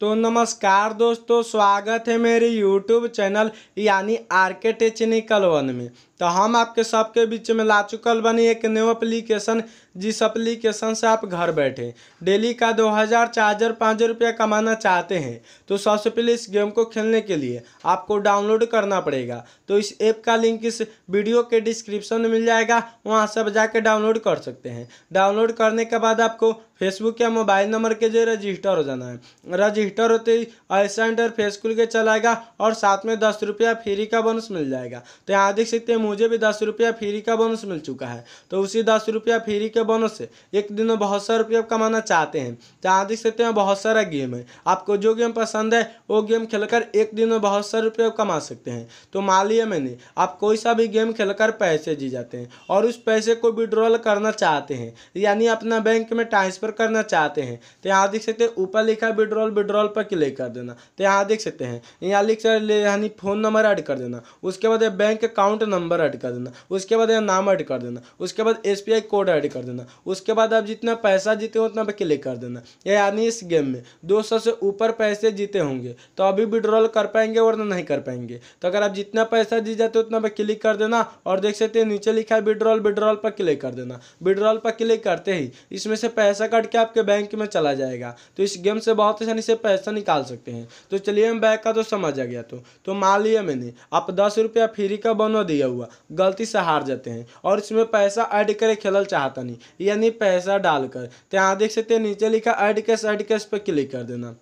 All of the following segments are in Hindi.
तो नमस्कार दोस्तों स्वागत है मेरे यूट्यूब चैनल यानी आर के टेक्निकल वन में तो हम आपके सबके बीच में ला चुकल बनी एक न्यू एप्लीकेशन जिस एप्लीकेशन से आप घर बैठे डेली का दो हज़ार चार हज़ार पाँच हज़ार रुपया कमाना चाहते हैं तो सबसे पहले इस गेम को खेलने के लिए आपको डाउनलोड करना पड़ेगा तो इस ऐप का लिंक इस वीडियो के डिस्क्रिप्शन में मिल जाएगा वहाँ से आप जाके डाउनलोड कर सकते हैं डाउनलोड करने के बाद आपको फेसबुक या मोबाइल नंबर के जरिए रजिस्टर हो जाना है रजिस्टर होते ही ऐसा इंटरफेस खुल के चलाएगा और साथ में दस रुपया फ्री का बोनस मिल जाएगा तो यहाँ देख सकते हैं मुझे भी दस रुपया फ्री का बोनस मिल चुका है तो उसी दस रुपया फ्री के बोनस से एक दिन में बहुत सारा रुपया कमाना चाहते हैं तो यहाँ देख सकते हैं बहुत सारा गेम है आपको जो गेम पसंद है वो गेम खेल एक दिन में बहुत सारे रुपये कमा सकते हैं तो मान लिया मैंने आप कोई सा भी गेम खेल पैसे जी जाते हैं और उस पैसे को विड्रॉल करना चाहते हैं यानी अपना बैंक में ट्रांसफर ट्रांसफ़र करना चाहते हैं तो यहाँ देख सकते हैं ऊपर लिखा विड्रॉल विड्रॉल पर क्लिक कर देना तो यहाँ देख सकते हैं यहाँ लिख सकते यानी फ़ोन नंबर ऐड कर देना उसके बाद बैंक अकाउंट नंबर ऐड कर देना उसके बाद यहाँ नाम ऐड कर देना उसके बाद एस कोड ऐड कर देना उसके बाद आप जितना पैसा जीते हो उतना पर क्लिक कर देना यानी इस गेम में दो से ऊपर पैसे जीते होंगे तो अभी विड्रॉल कर पाएंगे वरना नहीं कर पाएंगे तो अगर आप जितना पैसा जीत जाते हो उतना पर क्लिक कर देना और देख सकते हैं नीचे लिखा है विड्रॉल विड्रॉल पर क्लिक कर देना विड्रॉल पर क्लिक करते ही इसमें से पैसा कट के आपके बैंक में चला जाएगा तो इस गेम से बहुत आसानी से पैसा निकाल सकते हैं तो चलिए हम बैग का तो समझ आ गया तो तो मान लिया मैंने आप दस रुपया फ्री का बनवा दिया हुआ गलती से हार जाते हैं और इसमें पैसा ऐड करे खेलल चाहता नहीं यानी पैसा डालकर तो यहाँ देख सकते हैं नीचे लिखा ऐड कैश ऐड कैश पर क्लिक कर देना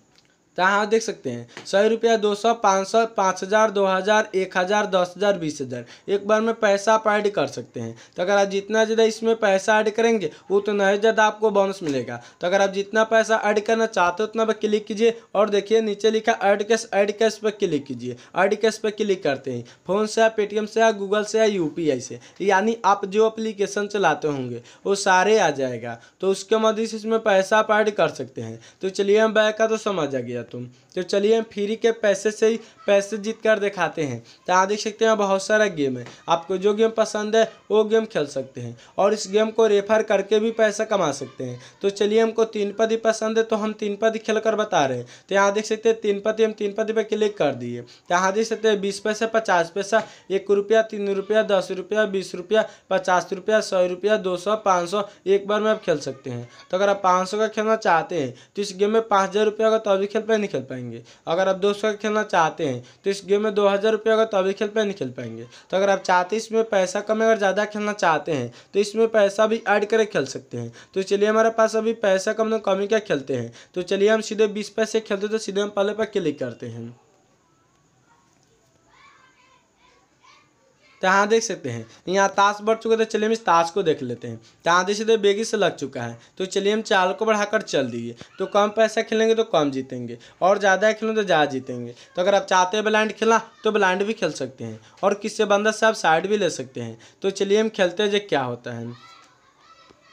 जहाँ तो आप देख सकते हैं सौ रुपया दो सौ पाँच सौ पाँच हज़ार दो हज़ार एक हज़ार दस हज़ार बीस हज़ार एक बार में पैसा आप ऐड कर सकते हैं तो अगर आप जितना ज़्यादा इसमें पैसा ऐड करेंगे उतना तो ही ज़्यादा आपको बोनस मिलेगा तो अगर आप जितना पैसा ऐड करना चाहते हो उतना पर क्लिक कीजिए और देखिए नीचे लिखा ऐड कैश ऐड कैश पर क्लिक कीजिए ऐड कैश पर क्लिक करते हैं फ़ोन से या पेटीएम से या गूगल से या यू से यानी आप जो अप्लीकेशन चलाते होंगे वो सारे आ जाएगा तो उसके मदद से इसमें पैसा आप ऐड कर सकते हैं तो चलिए हम बैग का तो समझ आ गया तुम तो चलिए हम फ्री के पैसे से ही पैसे जीत कर दिखाते हैं तो आप देख सकते हैं बहुत सारा गेम है आपको जो गेम पसंद है वो गेम खेल सकते हैं और इस गेम को रेफर करके भी पैसा कमा सकते हैं तो चलिए हमको तीन पद ही पसंद है तो हम तीन पद खेल कर बता रहे हैं तो यहाँ देख सकते हैं तीन पद हम तीन पद पर क्लिक कर दिए तो यहाँ देख सकते हैं बीस पैसा पचास पैसा एक रुपया तीन रुपया दस रुपया बीस रुपया पचास रुपया सौ रुपया दो सौ पाँच सौ एक बार में आप खेल सकते हैं तो अगर आप पाँच सौ का खेलना चाहते हैं तो इस गेम में पाँच हज़ार रुपया का तो भी खेल पाएंगे रुपये नहीं खेल पाएंगे अगर आप दो सौ का खेलना चाहते हैं तो इस गेम में दो हज़ार रुपये होगा तभी तो खेल पाए नहीं खेल पाएंगे तो अगर आप चाहते हैं इसमें पैसा कम अगर ज़्यादा खेलना चाहते हैं तो इसमें पैसा भी ऐड करके खेल सकते हैं तो चलिए हमारे पास अभी पैसा कम कम ही क्या खेलते हैं तो चलिए हम सीधे बीस पैसे खेलते तो सीधे हम पहले पर क्लिक करते हैं तो यहाँ देख सकते हैं यहाँ ताश बढ़ चुका है तो चलिए हम इस ताश को देख लेते हैं तो यहाँ देख सकते हैं बेगी से लग चुका है तो चलिए हम चाल को बढ़ाकर चल दिए तो कम पैसा खेलेंगे तो कम जीतेंगे और ज़्यादा खेलेंगे तो ज़्यादा जीतेंगे तो अगर आप चाहते हैं ब्लाइंड खेला तो ब्लाइंड भी खेल सकते हैं और किससे बंदा से आप साइड भी ले सकते हैं तो चलिए हम खेलते हैं जो क्या होता है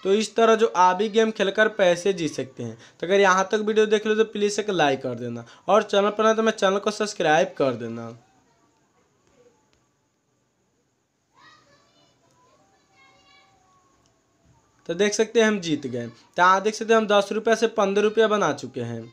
तो इस तरह जो आप भी गेम खेलकर पैसे जीत सकते हैं तो अगर यहाँ तक वीडियो देख लो तो प्लीज़ एक लाइक कर देना और चैनल पर ना तो मैं चैनल को सब्सक्राइब कर देना तो देख सकते हैं हम जीत गए तो यहाँ देख सकते हैं हम दस रुपये से पंद्रह रुपया बना चुके हैं